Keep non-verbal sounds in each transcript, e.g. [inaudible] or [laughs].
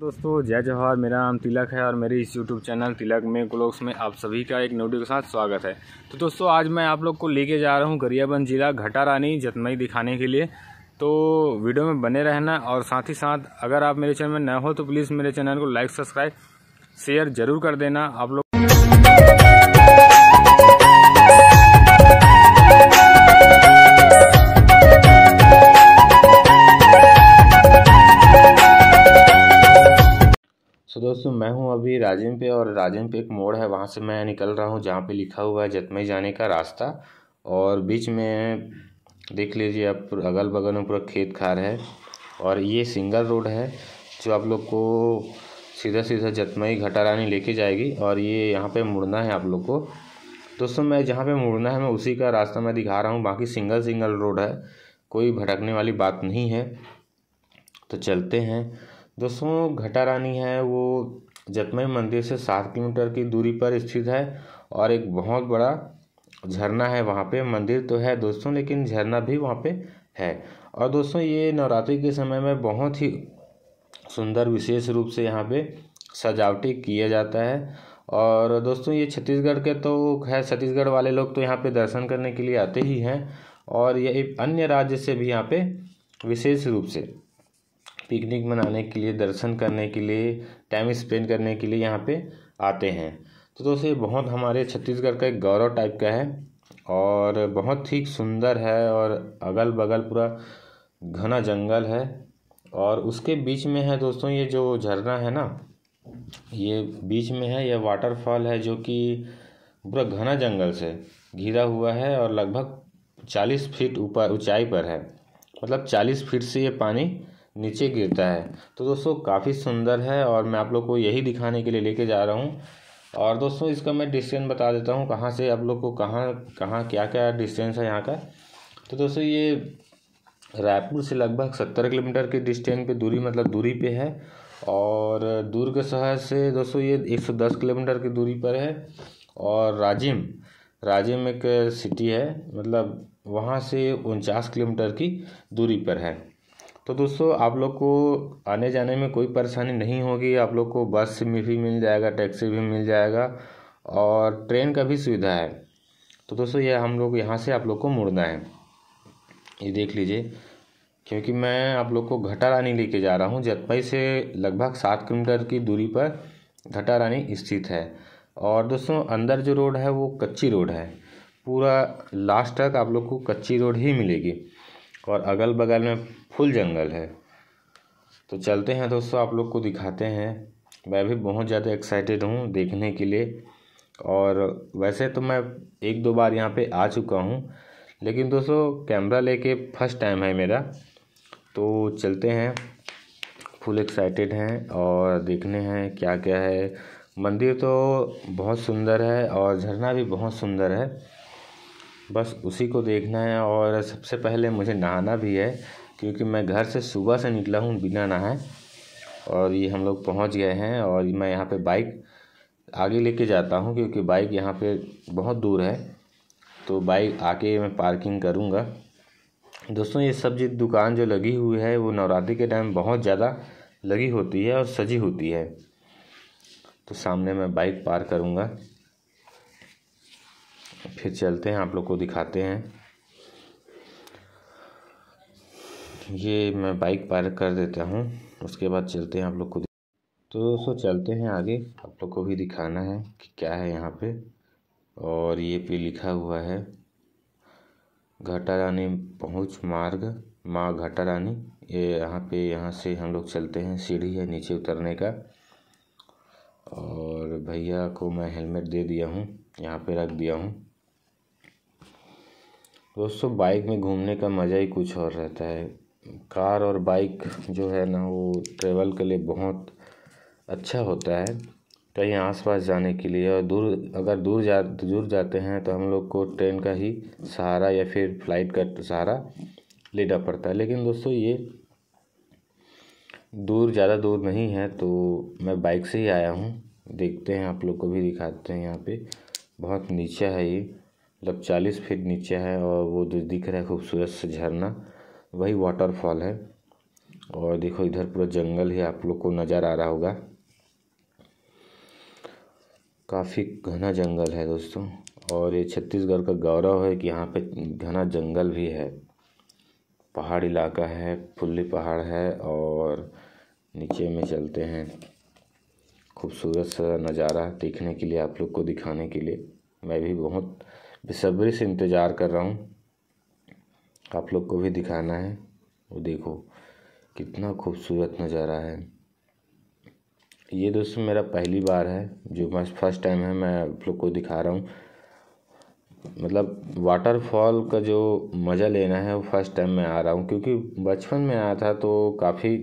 दोस्तों जय जवाहर मेरा नाम तिलक है और मेरे इस यूट्यूब चैनल तिलक में ग्लॉक्स में आप सभी का एक वीडियो के साथ स्वागत है तो दोस्तों आज मैं आप लोग को लेके जा रहा हूँ गरियाबंद ज़िला घटा रानी जतमई दिखाने के लिए तो वीडियो में बने रहना और साथ ही साथ अगर आप मेरे चैनल में नए हो तो प्लीज़ मेरे चैनल को लाइक सब्सक्राइब शेयर ज़रूर कर देना आप लोग सो so, दोस्तों मैं हूं अभी राजिम पे और राजिम पे एक मोड़ है वहां से मैं निकल रहा हूं जहां पे लिखा हुआ है जतमई जाने का रास्ता और बीच में देख लीजिए आप अगल बगल में पूरा खेत खार है और ये सिंगल रोड है जो आप लोग को सीधा सीधा जतमई घटारानी लेके जाएगी और ये यहाँ पर मुड़ना है आप लोग को दोस्तों मैं जहाँ पर मुड़ना है मैं उसी का रास्ता मैं दिखा रहा हूँ बाकी सिंगल सिंगल रोड है कोई भटकने वाली बात नहीं है तो चलते हैं दोस्तों घटा रानी है वो जतमय मंदिर से सात किलोमीटर की दूरी पर स्थित है और एक बहुत बड़ा झरना है वहाँ पे मंदिर तो है दोस्तों लेकिन झरना भी वहाँ पे है और दोस्तों ये नवरात्रि के समय में बहुत ही सुंदर विशेष रूप से यहाँ पे सजावटी किया जाता है और दोस्तों ये छत्तीसगढ़ के तो है छत्तीसगढ़ वाले लोग तो यहाँ पे दर्शन करने के लिए आते ही हैं और ये अन्य राज्य से भी यहाँ पे विशेष रूप से पिकनिक मनाने के लिए दर्शन करने के लिए टाइम स्पेंड करने के लिए यहाँ पे आते हैं तो दोस्तों ये बहुत हमारे छत्तीसगढ़ का एक गौरव टाइप का है और बहुत ही सुंदर है और अगल बगल पूरा घना जंगल है और उसके बीच में है दोस्तों ये जो झरना है ना ये बीच में है यह वाटरफॉल है जो कि पूरा घना जंगल से घिरा हुआ है और लगभग चालीस फीट ऊपर ऊंचाई पर है मतलब चालीस फीट से ये पानी नीचे गिरता है तो दोस्तों काफ़ी सुंदर है और मैं आप लोग को यही दिखाने के लिए लेके जा रहा हूँ और दोस्तों इसका मैं डिस्टेंस बता देता हूँ कहाँ से आप लोग को कहाँ कहाँ क्या क्या डिस्टेंस है यहाँ का तो दोस्तों ये रायपुर से लगभग सत्तर किलोमीटर के डिस्टेंस पे दूरी मतलब दूरी पे है और दुर्ग शहर से दोस्तों ये एक सौ दस किलोमीटर की दूरी पर है और राजिम राजिम एक सिटी है मतलब वहाँ से उनचास किलोमीटर की दूरी पर है तो दोस्तों आप लोग को आने जाने में कोई परेशानी नहीं होगी आप लोग को बस में भी मिल जाएगा टैक्सी भी मिल जाएगा और ट्रेन का भी सुविधा है तो दोस्तों ये हम लोग यहाँ से आप लोग को मुड़ना है ये देख लीजिए क्योंकि मैं आप लोग को घटा रानी लेके जा रहा हूँ जतपाई से लगभग सात किलोमीटर की दूरी पर घटा रानी स्थित है और दोस्तों अंदर जो रोड है वो कच्ची रोड है पूरा लास्ट तक आप लोग को कच्ची रोड ही मिलेगी और अगल बगल में फुल जंगल है तो चलते हैं दोस्तों आप लोग को दिखाते हैं मैं भी बहुत ज़्यादा एक्साइटेड हूँ देखने के लिए और वैसे तो मैं एक दो बार यहाँ पे आ चुका हूँ लेकिन दोस्तों कैमरा लेके फर्स्ट टाइम है मेरा तो चलते हैं फुल एक्साइटेड हैं और देखने हैं क्या क्या है मंदिर तो बहुत सुंदर है और झरना भी बहुत सुंदर है बस उसी को देखना है और सबसे पहले मुझे नहाना भी है क्योंकि मैं घर से सुबह से निकला हूँ बिना नहाए और ये हम लोग पहुँच गए हैं और मैं यहाँ पे बाइक आगे लेके जाता हूँ क्योंकि बाइक यहाँ पे बहुत दूर है तो बाइक आके मैं पार्किंग करूँगा दोस्तों ये सब्जी दुकान जो लगी हुई है वो नवरात्रि के टाइम बहुत ज़्यादा लगी होती है और सजी होती है तो सामने मैं बाइक पार करूँगा फिर चलते हैं आप लोग को दिखाते हैं ये मैं बाइक पार्क कर देता हूँ उसके बाद चलते हैं आप लोग को तो दोस्तों चलते हैं आगे आप लोग को भी दिखाना है कि क्या है यहाँ पे और ये पे लिखा हुआ है घाटा रानी पहुँच मार्ग माँ घाटा रानी ये यहाँ पे यहाँ से हम लोग चलते हैं सीढ़ी है नीचे उतरने का और भैया को मैं हेलमेट दे दिया हूँ यहाँ पे रख दिया हूँ दोस्तों बाइक में घूमने का मज़ा ही कुछ और रहता है कार और बाइक जो है ना वो ट्रेवल के लिए बहुत अच्छा होता है कहीं आस पास जाने के लिए और दूर अगर दूर जा दूर जाते हैं तो हम लोग को ट्रेन का ही सहारा या फिर फ्लाइट का सहारा लेना पड़ता है लेकिन दोस्तों ये दूर ज़्यादा दूर नहीं है तो मैं बाइक से ही आया हूँ देखते हैं आप लोग को भी दिखाते हैं यहाँ पे बहुत नीचा है ये मतलब चालीस फीट नीचे है और वो जो दिख रहा है खूबसूरत से झरना वही वाटरफॉल है और देखो इधर पूरा जंगल ही आप लोग को नज़र आ रहा होगा काफ़ी घना जंगल है दोस्तों और ये छत्तीसगढ़ का गौरव है कि यहाँ पे घना जंगल भी है पहाड़ इलाका है फुल्ली पहाड़ है और नीचे में चलते हैं खूबसूरत सा नज़ारा देखने के लिए आप लोग को दिखाने के लिए मैं भी बहुत बेसब्री से इंतज़ार कर रहा हूँ आप लोग को भी दिखाना है वो देखो कितना खूबसूरत नज़ारा है ये दोस्तों मेरा पहली बार है जो मैं फर्स्ट टाइम है मैं आप लोग को दिखा रहा हूँ मतलब वाटरफॉल का जो मज़ा लेना है वो फर्स्ट टाइम मैं आ रहा हूँ क्योंकि बचपन में आया था तो काफ़ी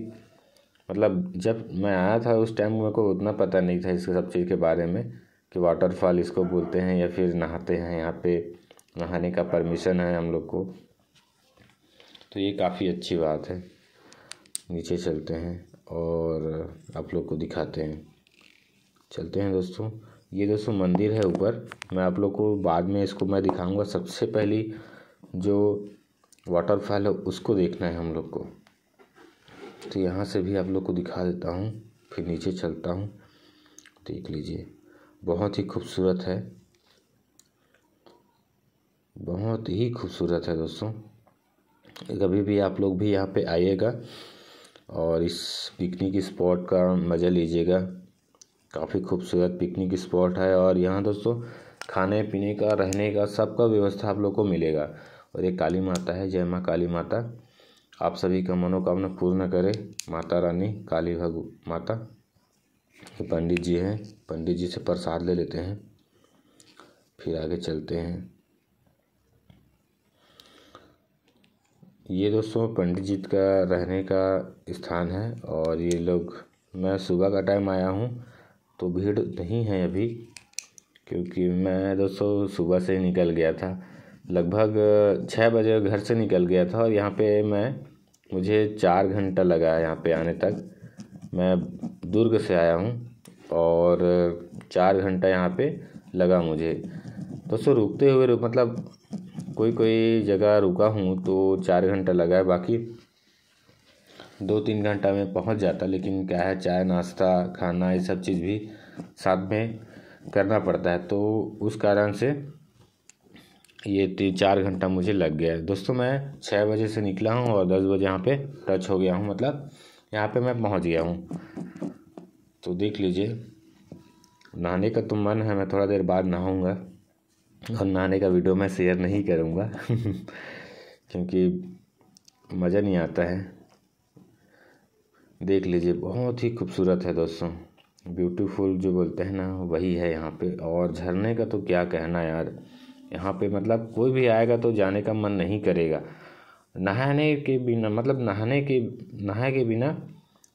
मतलब जब मैं आया था उस टाइम मेरे को उतना पता नहीं था इस सब चीज़ के बारे में कि वाटरफॉल इसको बोलते हैं या फिर नहाते हैं यहाँ पे नहाने का परमिशन है हम लोग को तो ये काफ़ी अच्छी बात है नीचे चलते हैं और आप लोग को दिखाते हैं चलते हैं दोस्तों ये दोस्तों मंदिर है ऊपर मैं आप लोग को बाद में इसको मैं दिखाऊंगा सबसे पहली जो वाटरफॉल है उसको देखना है हम लोग को तो यहाँ से भी आप लोग को दिखा देता हूँ फिर नीचे चलता हूँ देख लीजिए बहुत ही खूबसूरत है बहुत ही खूबसूरत है दोस्तों कभी भी आप लोग भी यहाँ पे आइएगा और इस पिकनिक स्पॉट का मज़ा लीजिएगा काफ़ी खूबसूरत पिकनिक स्पॉट है और यहाँ दोस्तों खाने पीने का रहने का सबका व्यवस्था आप लोग को मिलेगा और ये काली माता है जय माँ काली माता आप सभी का मनोकामना पूर्ण करें माता रानी काली भगु माता ये तो पंडित जी हैं पंडित जी से प्रसाद ले लेते हैं फिर आगे चलते हैं ये दोस्तों पंडित जी का रहने का स्थान है और ये लोग मैं सुबह का टाइम आया हूँ तो भीड़ नहीं है अभी क्योंकि मैं दोस्तों सुबह से ही निकल गया था लगभग छः बजे घर से निकल गया था और यहाँ पे मैं मुझे चार घंटा लगा यहाँ पे आने तक मैं दुर्ग से आया हूँ और चार घंटा यहाँ पे लगा मुझे दोस्तों रुकते हुए रुक मतलब कोई कोई जगह रुका हूँ तो चार घंटा लगा है बाकी दो तीन घंटा में पहुँच जाता लेकिन क्या है चाय नाश्ता खाना ये सब चीज़ भी साथ में करना पड़ता है तो उस कारण से ये तीन चार घंटा मुझे लग गया है दोस्तों मैं छः बजे से निकला हूँ और दस बजे यहाँ पे टच हो गया हूँ मतलब यहाँ पे मैं पहुँच गया हूँ तो देख लीजिए नहाने का तो मन है मैं थोड़ा देर बाद नहाऊंगा और नहाने का वीडियो मैं शेयर नहीं करूँगा [laughs] क्योंकि मज़ा नहीं आता है देख लीजिए बहुत ही खूबसूरत है दोस्तों ब्यूटीफुल जो बोलते हैं ना वही है यहाँ पे और झरने का तो क्या कहना यार यहाँ पे मतलब कोई भी आएगा तो जाने का मन नहीं करेगा नहाने के बिना मतलब नहाने के नहाए के बिना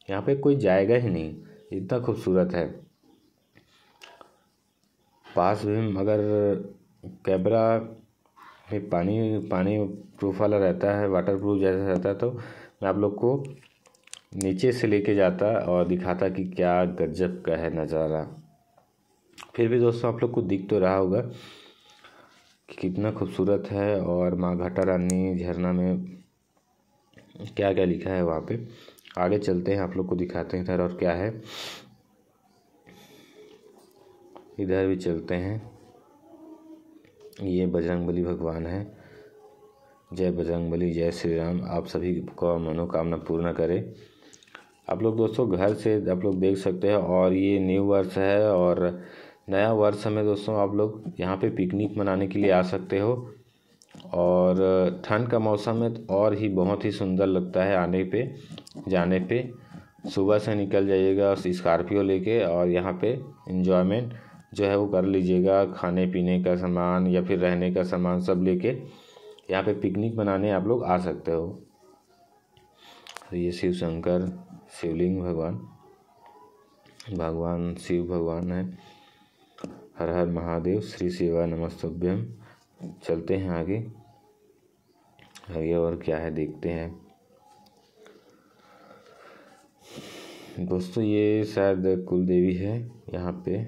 यहाँ पे कोई जाएगा ही नहीं इतना खूबसूरत है पास भी मगर कैमरा में पानी पानी प्रूफ वाला रहता है वाटर प्रूफ जैसा रहता है तो मैं आप लोग को नीचे से लेके जाता और दिखाता कि क्या गजब का है नज़ारा फिर भी दोस्तों आप लोग को दिख तो रहा होगा कि कितना खूबसूरत है और माँ घाटा रानी झरना में क्या क्या लिखा है वहाँ पे आगे चलते हैं आप लोग को दिखाते हैं इधर और क्या है इधर भी चलते हैं ये बजरंगबली भगवान है जय बजरंगबली जय श्री राम आप सभी को मनोकामना पूर्ण करें आप लोग दोस्तों घर से आप लोग देख सकते हैं और ये न्यू वर्ष है और नया वर्ष में दोस्तों आप लोग यहाँ पे पिकनिक मनाने के लिए आ सकते हो और ठंड का मौसम है तो और ही बहुत ही सुंदर लगता है आने पे जाने पे सुबह से निकल जाइएगा स्कॉर्पियो लेके और यहाँ पे इन्जॉयमेंट जो है वो कर लीजिएगा खाने पीने का सामान या फिर रहने का सामान सब लेके यहाँ पे पिकनिक मनाने आप लोग आ सकते हो तो ये शिव शंकर शिवलिंग भगवान भगवान शिव भगवान है हर हर महादेव श्री शिवा नमस्तभ्यम चलते हैं आगे आगे और क्या है देखते हैं दोस्तों ये शायद कुल देवी है यहाँ पे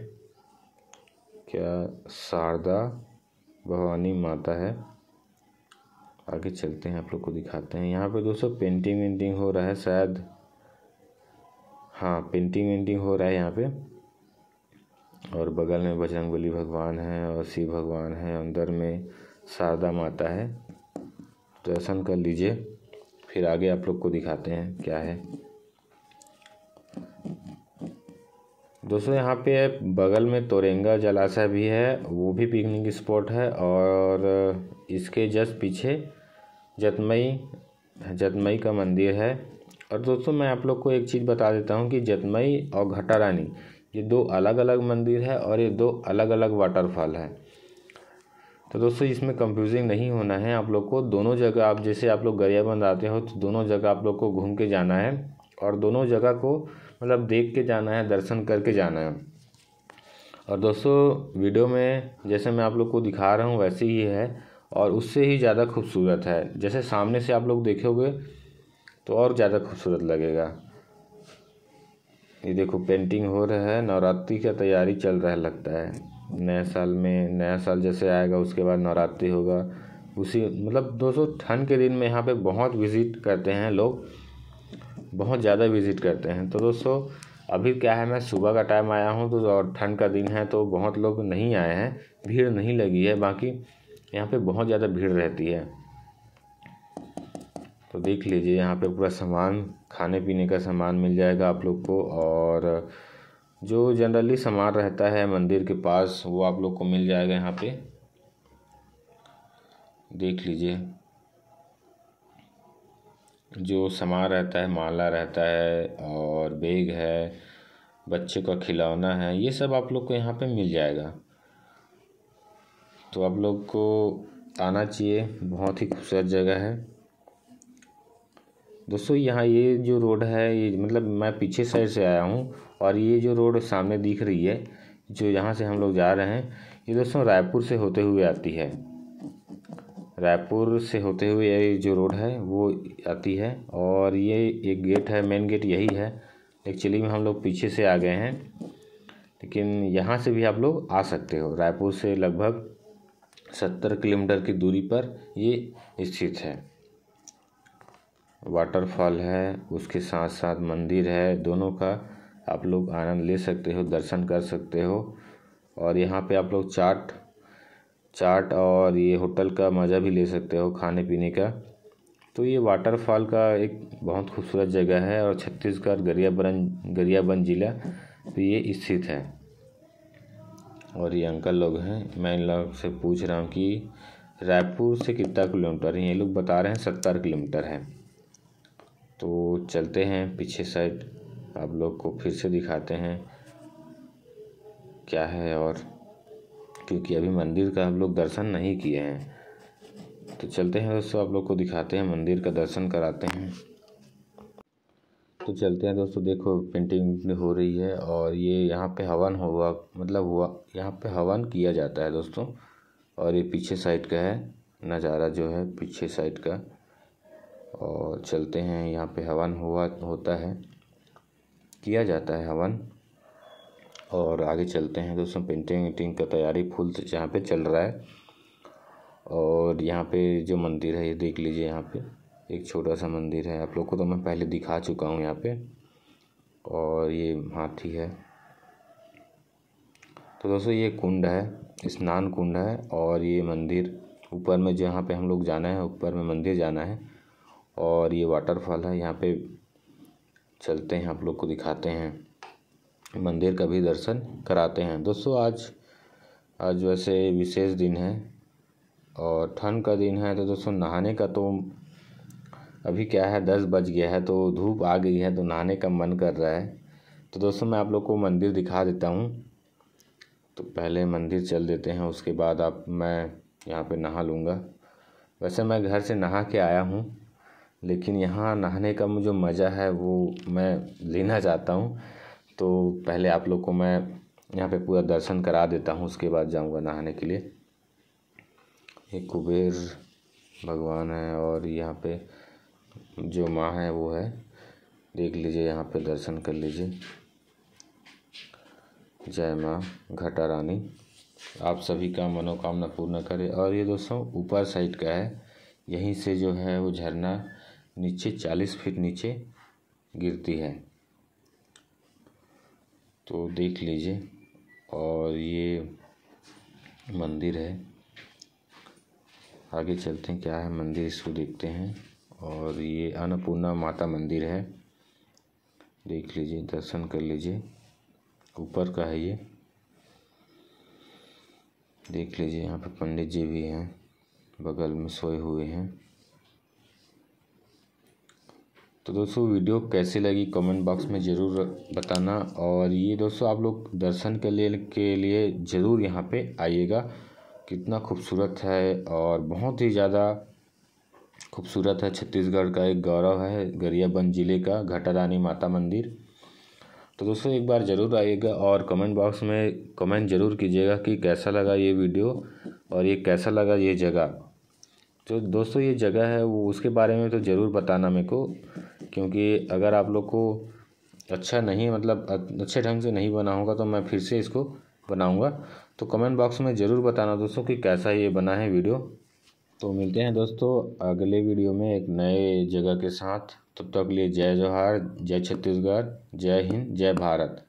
क्या शारदा भवानी माता है आगे चलते हैं आप लोग को दिखाते हैं यहाँ पे दोस्तों पेंटिंग वेंटिंग हो रहा है शायद हाँ पेंटिंग वेंटिंग हो रहा है यहाँ पे और बगल में बजरंग बली भगवान है और शिव भगवान है अंदर में शारदा माता है तो ऐसा कर लीजिए फिर आगे आप लोग को दिखाते हैं क्या है दोस्तों यहाँ पे बगल में तोरेंगा जलाशय भी है वो भी पिकनिक स्पॉट है और इसके जस्ट पीछे जतमई जतमई का मंदिर है और दोस्तों मैं आप लोग को एक चीज़ बता देता हूँ कि जतमई और घटा रानी ये दो अलग अलग मंदिर है और ये दो अलग अलग वाटरफॉल है तो दोस्तों इसमें कंफ्यूजिंग नहीं होना है आप लोग को दोनों जगह आप जैसे आप लोग गरियाबंद आते हो तो दोनों जगह आप लोग को घूम के जाना है और दोनों जगह को मतलब देख के जाना है दर्शन करके जाना है और दोस्तों वीडियो में जैसे मैं आप लोग को दिखा रहा हूँ वैसे ही है और उससे ही ज़्यादा खूबसूरत है जैसे सामने से आप लोग देखोगे तो और ज़्यादा खूबसूरत लगेगा ये देखो पेंटिंग हो रहा है नवरात्रि का तैयारी चल रहा है लगता है नए साल में नया साल जैसे आएगा उसके बाद नवरात्रि होगा उसी मतलब दोस्तों ठंड के दिन में यहाँ पे बहुत विज़िट करते हैं लोग बहुत ज़्यादा विज़िट करते हैं तो दोस्तों अभी क्या है मैं सुबह का टाइम आया हूँ तो और ठंड का दिन है तो बहुत लोग नहीं आए हैं भीड़ नहीं लगी है बाकी यहाँ पे बहुत ज़्यादा भीड़ रहती है तो देख लीजिए यहाँ पे पूरा सामान खाने पीने का सामान मिल जाएगा आप लोग को और जो जनरली सामान रहता है मंदिर के पास वो आप लोग को मिल जाएगा यहाँ पे देख लीजिए जो सामान रहता है माला रहता है और बैग है बच्चे का खिलौना है ये सब आप लोग को यहाँ पे मिल जाएगा तो आप लोग को आना चाहिए बहुत ही खूबसूरत जगह है दोस्तों यहाँ ये जो रोड है ये मतलब मैं पीछे साइड से आया हूँ और ये जो रोड सामने दिख रही है जो यहाँ से हम लोग जा रहे हैं ये दोस्तों रायपुर से होते हुए आती है रायपुर से होते हुए ये जो रोड है वो आती है और ये एक गेट है मेन गेट यही है एक्चुअली में हम लोग पीछे से आ गए हैं लेकिन यहाँ से भी आप लोग आ सकते हो रायपुर से लगभग सत्तर किलोमीटर की दूरी पर ये स्थित है वाटरफॉल है उसके साथ साथ मंदिर है दोनों का आप लोग आनंद ले सकते हो दर्शन कर सकते हो और यहाँ पे आप लोग चाट चाट और ये होटल का मज़ा भी ले सकते हो खाने पीने का तो ये वाटरफॉल का एक बहुत खूबसूरत जगह है और छत्तीसगढ़ गरियाबर गरियाबंद ज़िला तो ये स्थित है और ये अंकल लोग हैं मैं इन लोग से पूछ रहा हूँ कि रायपुर से कितना किलोमीटर है ये लोग बता रहे हैं सत्तर किलोमीटर है तो चलते हैं पीछे साइड आप लोग को फिर से दिखाते हैं क्या है और क्योंकि अभी मंदिर का हम लोग दर्शन नहीं किए हैं तो चलते हैं दोस्तों आप लोग को दिखाते हैं मंदिर का दर्शन कराते हैं तो चलते हैं दोस्तों देखो पेंटिंग हो रही है और ये यहाँ पे हवन हुआ मतलब हुआ यहाँ पे हवन किया जाता है दोस्तों और ये पीछे साइड का है नज़ारा जो है पीछे साइड का और चलते हैं यहाँ पे हवन हुआ होता है किया जाता है हवन और आगे चलते हैं तो उसमें पेंटिंग वेंटिंग का तैयारी फुल यहाँ तो पे चल रहा है और यहाँ पे जो मंदिर है ये देख लीजिए यहाँ पे एक छोटा सा मंदिर है आप लोग को तो मैं पहले दिखा चुका हूँ यहाँ पे और ये हाथी है तो दोस्तों ये कुंड है स्नान कुंड है और ये मंदिर ऊपर में जहाँ पे हम लोग जाना है ऊपर में मंदिर जाना है और ये वाटरफॉल है यहाँ पे चलते हैं आप लोग को दिखाते हैं मंदिर का भी दर्शन कराते हैं दोस्तों आज आज वैसे विशेष दिन है और ठंड का दिन है तो दोस्तों नहाने का तो अभी क्या है दस बज गया है तो धूप आ गई है तो नहाने का मन कर रहा है तो दोस्तों मैं आप लोग को मंदिर दिखा देता हूँ तो पहले मंदिर चल देते हैं उसके बाद आप मैं यहाँ पे नहा लूँगा वैसे मैं घर से नहा के आया हूँ लेकिन यहाँ नहाने का जो मज़ा है वो मैं लेना चाहता हूँ तो पहले आप लोग को मैं यहाँ पे पूरा दर्शन करा देता हूँ उसके बाद जाऊँगा नहाने के लिए ये कुबेर भगवान है और यहाँ पे जो माँ है वो है देख लीजिए यहाँ पे दर्शन कर लीजिए जय माँ घटा रानी आप सभी का मनोकामना पूर्ण करें और ये दोस्तों ऊपर साइड का है यहीं से जो है वो झरना नीचे चालीस फीट नीचे गिरती है तो देख लीजिए और ये मंदिर है आगे चलते हैं क्या है मंदिर इसको देखते हैं और ये अन्नपूर्णा माता मंदिर है देख लीजिए दर्शन कर लीजिए ऊपर का है ये देख लीजिए यहाँ पे पंडित जी भी हैं बगल में सोए हुए हैं तो दोस्तों वीडियो कैसी लगी कमेंट बॉक्स में ज़रूर बताना और ये दोस्तों आप लोग दर्शन के लिए के लिए ज़रूर यहाँ पे आइएगा कितना खूबसूरत है और बहुत ही ज़्यादा खूबसूरत है छत्तीसगढ़ का एक गौरव है गरियाबंद ज़िले का घाटा रानी माता मंदिर तो दोस्तों एक बार ज़रूर आइएगा और कमेंट बॉक्स में कमेंट ज़रूर कीजिएगा कि कैसा लगा ये वीडियो और ये कैसा लगा ये जगह तो दोस्तों ये जगह है वो उसके बारे में तो ज़रूर बताना मेरे को क्योंकि अगर आप लोग को अच्छा नहीं मतलब अच्छे ढंग से नहीं बना होगा तो मैं फिर से इसको बनाऊंगा तो कमेंट बॉक्स में ज़रूर बताना दोस्तों कि कैसा ये बना है वीडियो तो मिलते हैं दोस्तों अगले वीडियो में एक नए जगह के साथ तब तक लिए जय जवाहर जय छत्तीसगढ़ जय हिंद जय भारत